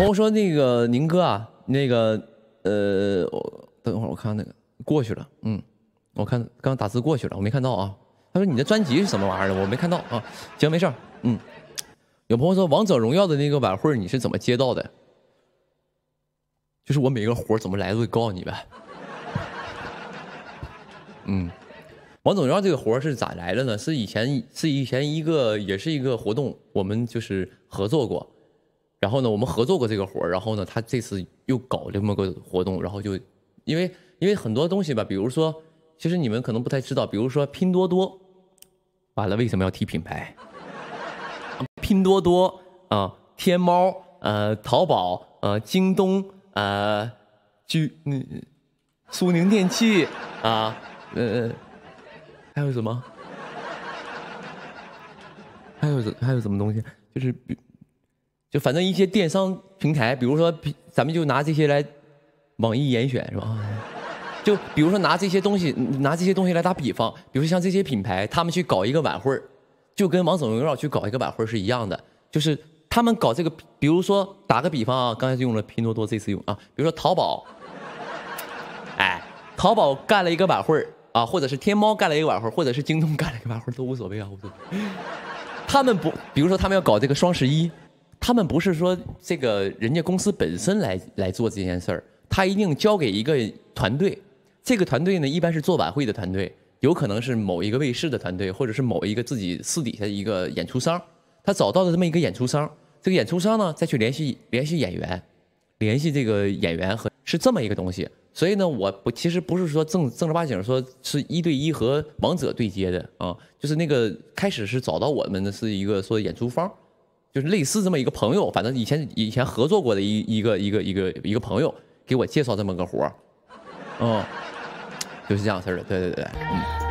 朋友说：“那个宁哥啊，那个，呃，我等会儿我看那个过去了，嗯，我看刚打字过去了，我没看到啊。”他说：“你的专辑是什么玩意儿？我没看到啊。”行，没事儿，嗯。有朋友说：“王者荣耀的那个晚会你是怎么接到的？”就是我每个活怎么来都得告诉你呗。嗯，王者荣耀这个活是咋来的呢？是以前是以前一个也是一个活动，我们就是合作过。然后呢，我们合作过这个活儿。然后呢，他这次又搞这么个活动。然后就，因为因为很多东西吧，比如说，其实你们可能不太知道，比如说拼多多，完了为什么要提品牌？拼多多啊，天猫呃，淘宝呃，京东呃，居嗯，苏宁电器啊，呃，还有什么？还有还有什么东西？就是。比。就反正一些电商平台，比如说，咱们就拿这些来，网易严选是吧？就比如说拿这些东西，拿这些东西来打比方，比如说像这些品牌，他们去搞一个晚会就跟《王者荣耀》去搞一个晚会是一样的，就是他们搞这个，比如说打个比方啊，刚才用了拼多多，这次用啊，比如说淘宝，哎，淘宝干了一个晚会啊，或者是天猫干了一个晚会或者是京东干了一个晚会都无所谓啊，他们不，比如说他们要搞这个双十一。他们不是说这个人家公司本身来来做这件事儿，他一定交给一个团队。这个团队呢，一般是做晚会的团队，有可能是某一个卫视的团队，或者是某一个自己私底下的一个演出商。他找到了这么一个演出商，这个演出商呢，再去联系联系演员，联系这个演员和是这么一个东西。所以呢，我不其实不是说正正儿八经说是一对一和王者对接的啊，就是那个开始是找到我们的是一个说演出方。就是类似这么一个朋友，反正以前以前合作过的一一个一个一个一个朋友给我介绍这么个活儿，嗯，就是这样事儿的，对对对，嗯。